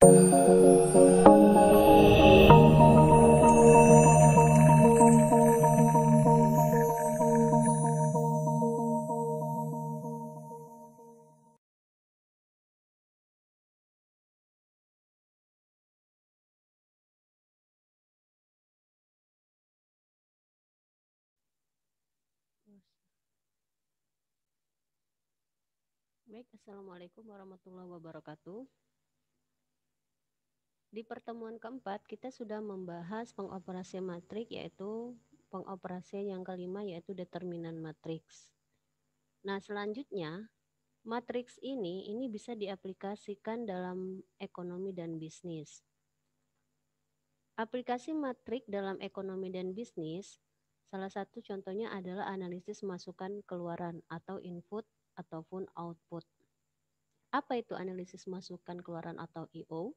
Baik, Assalamualaikum warahmatullahi wabarakatuh. Di pertemuan keempat, kita sudah membahas pengoperasi matriks yaitu pengoperasi yang kelima, yaitu determinan matriks. Nah, selanjutnya, matriks ini, ini bisa diaplikasikan dalam ekonomi dan bisnis. Aplikasi matriks dalam ekonomi dan bisnis, salah satu contohnya adalah analisis masukan keluaran atau input ataupun output. Apa itu analisis masukan keluaran atau IO?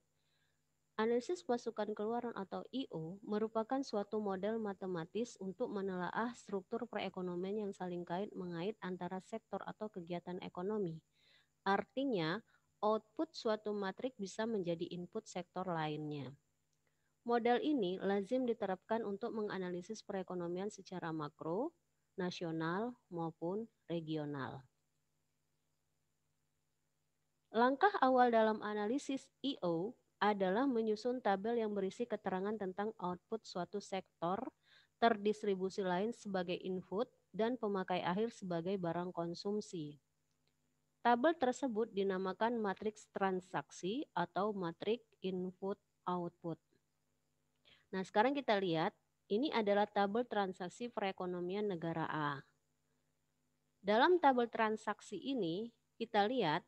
Analisis pasukan keluaran atau IO merupakan suatu model matematis untuk menelaah struktur perekonomian yang saling kait mengait antara sektor atau kegiatan ekonomi. Artinya, output suatu matrik bisa menjadi input sektor lainnya. Model ini lazim diterapkan untuk menganalisis perekonomian secara makro, nasional, maupun regional. Langkah awal dalam analisis IO adalah menyusun tabel yang berisi keterangan tentang output suatu sektor, terdistribusi lain sebagai input, dan pemakai akhir sebagai barang konsumsi. Tabel tersebut dinamakan matriks transaksi atau matriks input-output. Nah, sekarang kita lihat, ini adalah tabel transaksi perekonomian negara A. Dalam tabel transaksi ini, kita lihat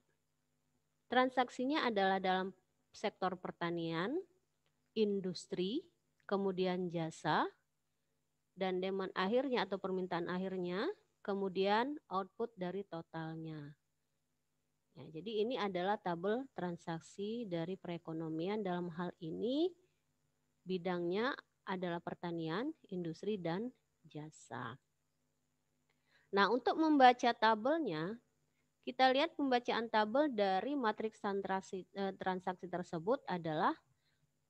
transaksinya adalah dalam sektor pertanian, industri, kemudian jasa, dan demand akhirnya atau permintaan akhirnya, kemudian output dari totalnya. Ya, jadi ini adalah tabel transaksi dari perekonomian dalam hal ini bidangnya adalah pertanian, industri, dan jasa. Nah, untuk membaca tabelnya, kita lihat pembacaan tabel dari matriks transaksi, eh, transaksi tersebut adalah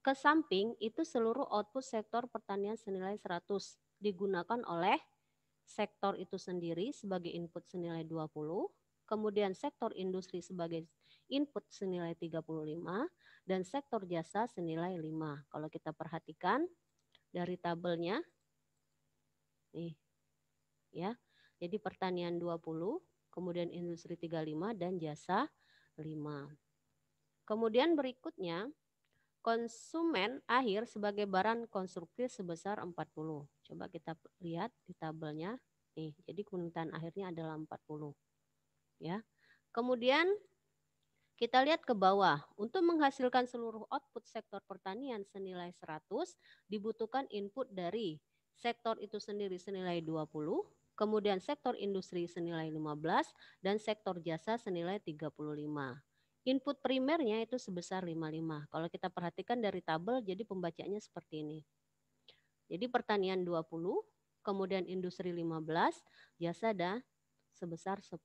ke samping itu seluruh output sektor pertanian senilai 100 digunakan oleh sektor itu sendiri sebagai input senilai 20, kemudian sektor industri sebagai input senilai 35 dan sektor jasa senilai 5. Kalau kita perhatikan dari tabelnya nih ya. Jadi pertanian 20, kemudian industri 35 dan jasa 5. Kemudian berikutnya konsumen akhir sebagai barang konstruktif sebesar 40. Coba kita lihat di tabelnya. Nih, jadi kemungkinan akhirnya adalah 40. Ya. Kemudian kita lihat ke bawah. Untuk menghasilkan seluruh output sektor pertanian senilai 100 dibutuhkan input dari sektor itu sendiri senilai 20, kemudian sektor industri senilai 15 dan sektor jasa senilai 35. Input primernya itu sebesar 55. Kalau kita perhatikan dari tabel jadi pembacanya seperti ini. Jadi pertanian 20, kemudian industri 15, jasa dan sebesar 10.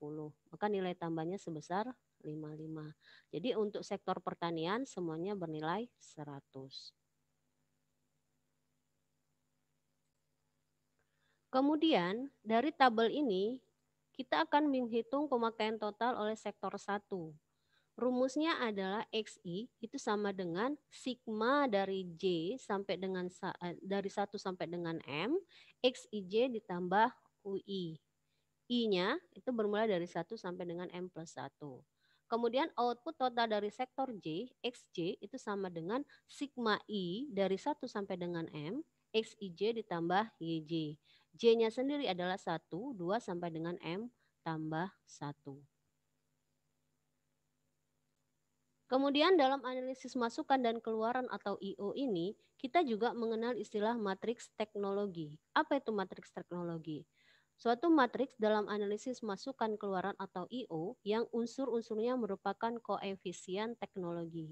Maka nilai tambahnya sebesar 55. Jadi untuk sektor pertanian semuanya bernilai 100. Kemudian, dari tabel ini, kita akan menghitung pemakaian total oleh sektor 1. Rumusnya adalah XI itu sama dengan sigma dari J sampai dengan eh, dari 1 sampai dengan M, XIJ ditambah UI. I-nya itu bermula dari 1 sampai dengan M plus 1. Kemudian output total dari sektor J, XJ itu sama dengan sigma I dari 1 sampai dengan M, XIJ ditambah YJ. J-nya sendiri adalah 1, 2 sampai dengan M tambah 1. Kemudian dalam analisis masukan dan keluaran atau IO ini, kita juga mengenal istilah matriks teknologi. Apa itu matriks teknologi? Suatu matriks dalam analisis masukan keluaran atau IO yang unsur-unsurnya merupakan koefisien teknologi.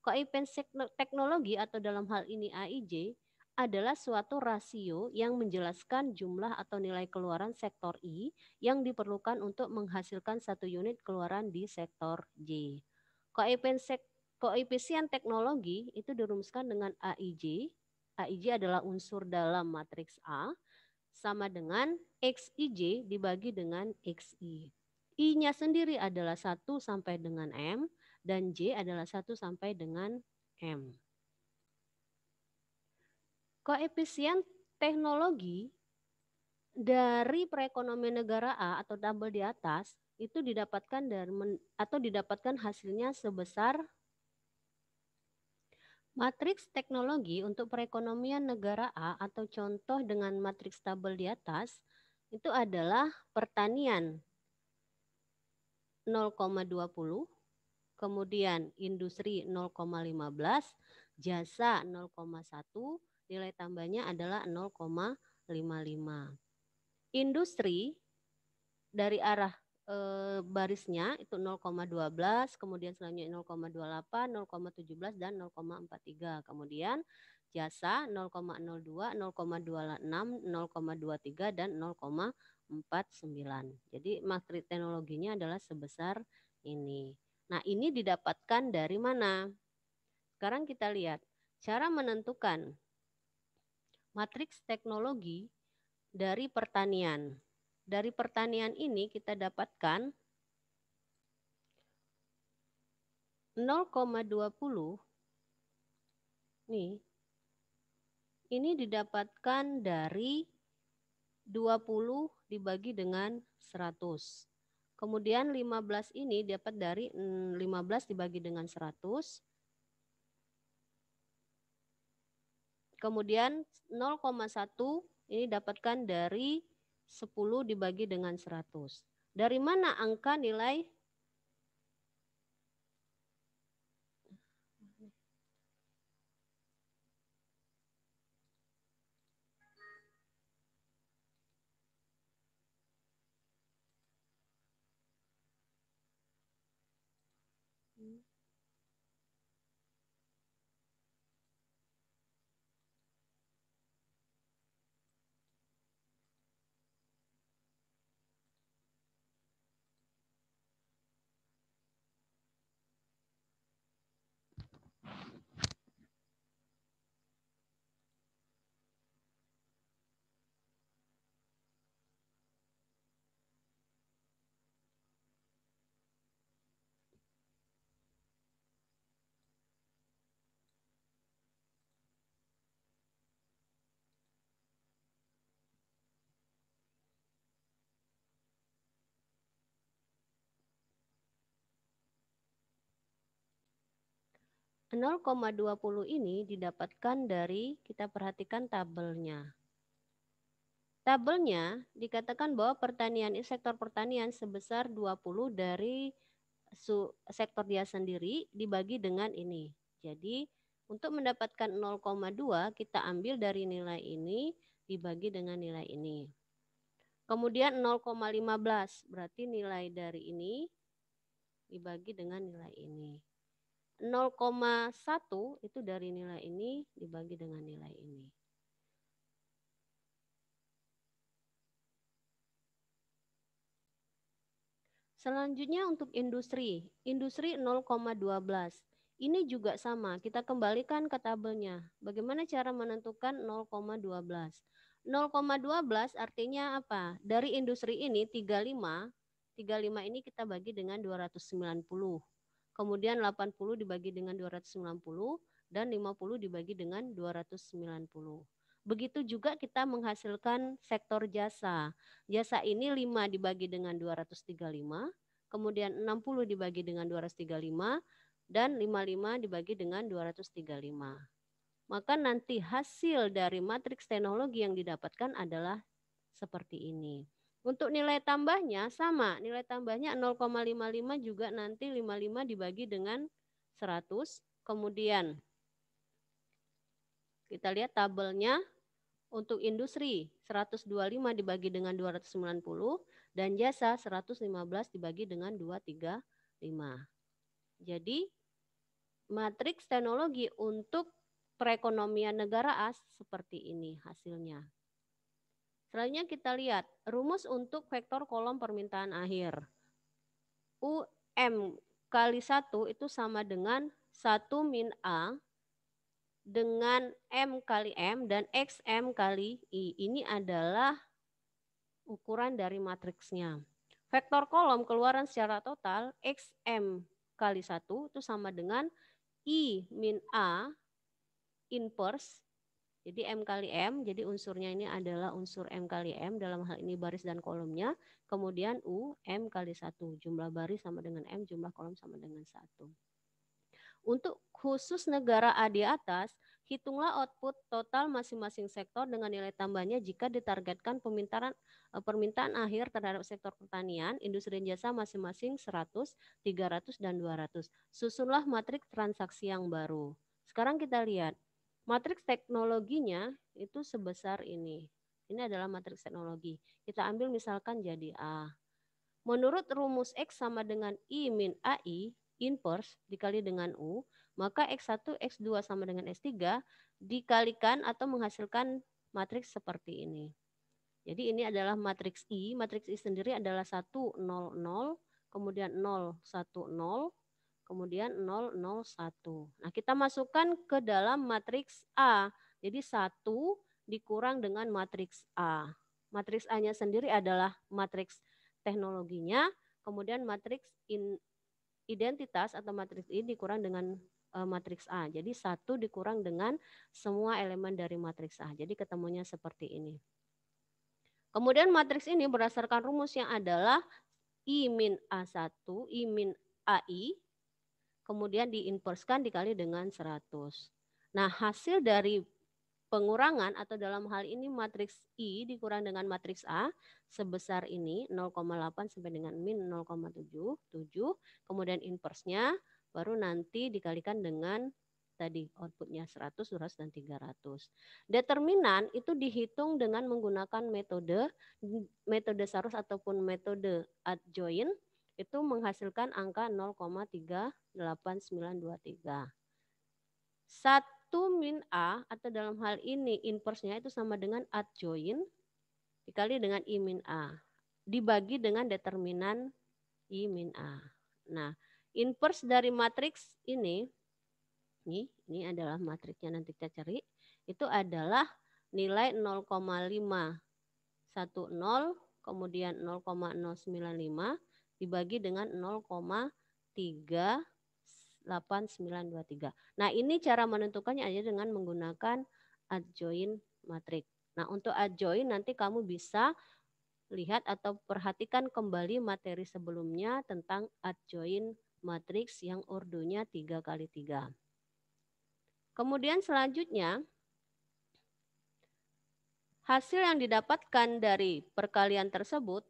Koefisien teknologi atau dalam hal ini AIJ adalah suatu rasio yang menjelaskan jumlah atau nilai keluaran sektor I yang diperlukan untuk menghasilkan satu unit keluaran di sektor J. Koefisien teknologi itu dirumuskan dengan AIJ. AIJ adalah unsur dalam matriks A sama dengan XIJ dibagi dengan XI. I-nya sendiri adalah 1 sampai dengan M dan J adalah 1 sampai dengan M koefisien teknologi dari perekonomian negara A atau double di atas itu didapatkan dari atau didapatkan hasilnya sebesar matriks teknologi untuk perekonomian negara A atau contoh dengan matriks tabel di atas itu adalah pertanian 0,20, kemudian industri 0,15, jasa nilai tambahnya adalah 0,55. Industri dari arah e, barisnya itu 0,12, kemudian selanjutnya 0,28, 0,17 dan 0,43. Kemudian jasa 0,02, 0,26, 0,23 dan 0,49. Jadi matrik teknologinya adalah sebesar ini. Nah, ini didapatkan dari mana? Sekarang kita lihat cara menentukan matriks teknologi dari pertanian. Dari pertanian ini kita dapatkan 0,20 nih ini didapatkan dari 20 dibagi dengan 100. Kemudian 15 ini dapat dari 15 hmm, dibagi dengan 100. Kemudian 0,1 ini dapatkan dari 10 dibagi dengan 100. Dari mana angka nilai 0,20 ini didapatkan dari kita perhatikan tabelnya. Tabelnya dikatakan bahwa pertanian sektor pertanian sebesar 20 dari sektor dia sendiri dibagi dengan ini. Jadi untuk mendapatkan 0,2 kita ambil dari nilai ini dibagi dengan nilai ini. Kemudian 0,15 berarti nilai dari ini dibagi dengan nilai ini. 0,1 itu dari nilai ini dibagi dengan nilai ini. Selanjutnya untuk industri, industri 0,12. Ini juga sama, kita kembalikan ke tabelnya. Bagaimana cara menentukan 0,12? 0,12 artinya apa? Dari industri ini 35, 35 ini kita bagi dengan 290 kemudian 80 dibagi dengan 290 dan 50 dibagi dengan 290. Begitu juga kita menghasilkan sektor jasa. Jasa ini 5 dibagi dengan 235, kemudian 60 dibagi dengan 235, dan 55 dibagi dengan 235. Maka nanti hasil dari matriks teknologi yang didapatkan adalah seperti ini. Untuk nilai tambahnya sama, nilai tambahnya 0,55 juga nanti 55 dibagi dengan 100. Kemudian kita lihat tabelnya untuk industri 125 dibagi dengan 290 dan jasa 115 dibagi dengan 235. Jadi matriks teknologi untuk perekonomian negara AS seperti ini hasilnya. Selanjutnya kita lihat rumus untuk vektor kolom permintaan akhir. UM kali 1 itu sama dengan 1 min A dengan M kali M dan XM kali I. Ini adalah ukuran dari matriksnya. Vektor kolom keluaran secara total XM kali 1 itu sama dengan I min A inverse jadi M kali M, jadi unsurnya ini adalah unsur M kali M, dalam hal ini baris dan kolomnya. Kemudian U, M kali 1, jumlah baris sama dengan M, jumlah kolom sama dengan 1. Untuk khusus negara A di atas, hitunglah output total masing-masing sektor dengan nilai tambahnya jika ditargetkan permintaan, eh, permintaan akhir terhadap sektor pertanian, industri dan jasa masing-masing 100, 300, dan 200. Susunlah matriks transaksi yang baru. Sekarang kita lihat, Matriks teknologinya itu sebesar ini. Ini adalah matriks teknologi. Kita ambil misalkan jadi A. Menurut rumus X sama dengan I min AI, inverse dikali dengan U, maka X1, X2 sama dengan s 3 dikalikan atau menghasilkan matriks seperti ini. Jadi ini adalah matriks I. Matriks I sendiri adalah 1, 0, 0, kemudian 0, 1, 0, kemudian 001. Nah, kita masukkan ke dalam matriks A. Jadi 1 dikurang dengan matriks A. Matriks A-nya sendiri adalah matriks teknologinya, kemudian matriks identitas atau matriks I dikurang dengan e, matriks A. Jadi satu dikurang dengan semua elemen dari matriks A. Jadi ketemunya seperti ini. Kemudian matriks ini berdasarkan rumus yang adalah I min A1, I min AI kemudian diinverskan dikali dengan 100. Nah, hasil dari pengurangan atau dalam hal ini matriks I dikurang dengan matriks A sebesar ini 0,8 sampai dengan min 0,77, kemudian inversnya baru nanti dikalikan dengan tadi outputnya 100, 200, dan 300. Determinan itu dihitung dengan menggunakan metode metode sarus ataupun metode adjoint itu menghasilkan angka 0,3 8923. 1 min A atau dalam hal ini inversnya itu sama dengan adjoin dikali dengan I min A. Dibagi dengan determinan I min A. Nah, inverse dari matriks ini, ini, ini adalah matriksnya nanti kita cari, itu adalah nilai 0,5 10 kemudian 0,095 dibagi dengan 0,3 8923. Nah, ini cara menentukannya aja dengan menggunakan adjoin matrix. Nah, untuk adjoin nanti kamu bisa lihat atau perhatikan kembali materi sebelumnya tentang adjoin matrix yang ordonya 3 kali 3. Kemudian selanjutnya, hasil yang didapatkan dari perkalian tersebut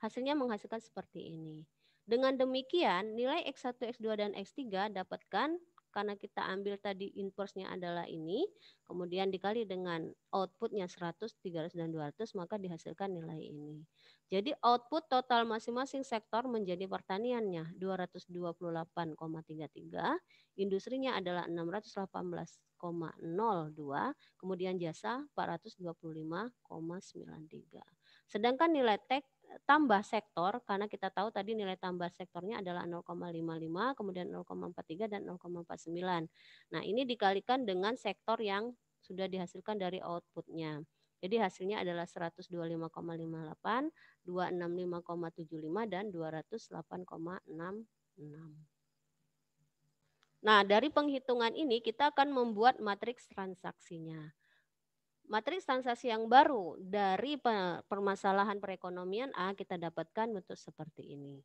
hasilnya menghasilkan seperti ini. Dengan demikian, nilai X1, X2, dan X3 dapatkan karena kita ambil tadi inverse-nya adalah ini, kemudian dikali dengan outputnya 100, 300, dan 200, maka dihasilkan nilai ini. Jadi output total masing-masing sektor menjadi pertaniannya 228,33, industrinya adalah 618,02, kemudian jasa 425,93. Sedangkan nilai tek, tambah sektor karena kita tahu tadi nilai tambah sektornya adalah 0,55, kemudian 0,43 dan 0,49. Nah, ini dikalikan dengan sektor yang sudah dihasilkan dari outputnya. Jadi hasilnya adalah 125,58, 265,75 dan 208,66. Nah, dari penghitungan ini kita akan membuat matriks transaksinya. Matriks transaksi yang baru dari permasalahan perekonomian A kita dapatkan bentuk seperti ini.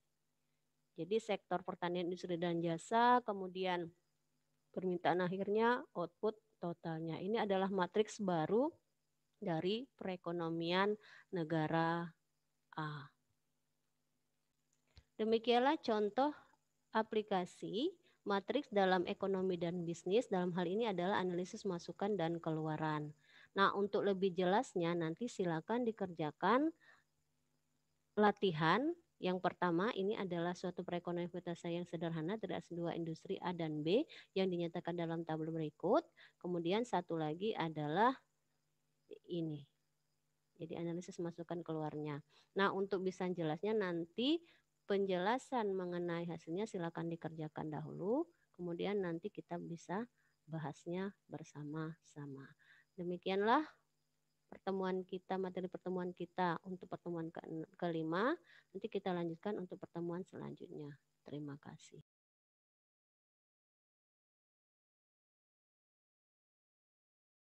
Jadi sektor pertanian, industri dan jasa, kemudian permintaan akhirnya output totalnya. Ini adalah matriks baru dari perekonomian negara A. Demikianlah contoh aplikasi matriks dalam ekonomi dan bisnis. Dalam hal ini adalah analisis masukan dan keluaran. Nah, untuk lebih jelasnya nanti silakan dikerjakan latihan yang pertama ini adalah suatu perekonomian investasi yang sederhana terhadap dua industri A dan B yang dinyatakan dalam tabel berikut. Kemudian satu lagi adalah ini. Jadi analisis masukan keluarnya. Nah untuk bisa jelasnya nanti penjelasan mengenai hasilnya silakan dikerjakan dahulu. Kemudian nanti kita bisa bahasnya bersama-sama. Demikianlah pertemuan kita, materi pertemuan kita untuk pertemuan ke kelima. Nanti kita lanjutkan untuk pertemuan selanjutnya. Terima kasih.